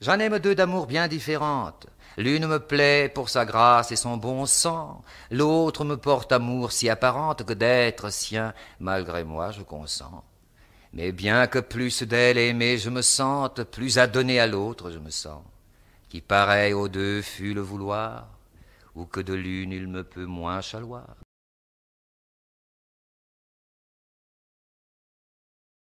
J'en aime deux d'amour bien différentes. L'une me plaît pour sa grâce et son bon sang, l'autre me porte amour si apparente que d'être sien, malgré moi je consens. Mais bien que plus d'elle aimée je me sente, plus donner à l'autre je me sens, qui pareil aux deux fut le vouloir, ou que de l'une il me peut moins chaloir.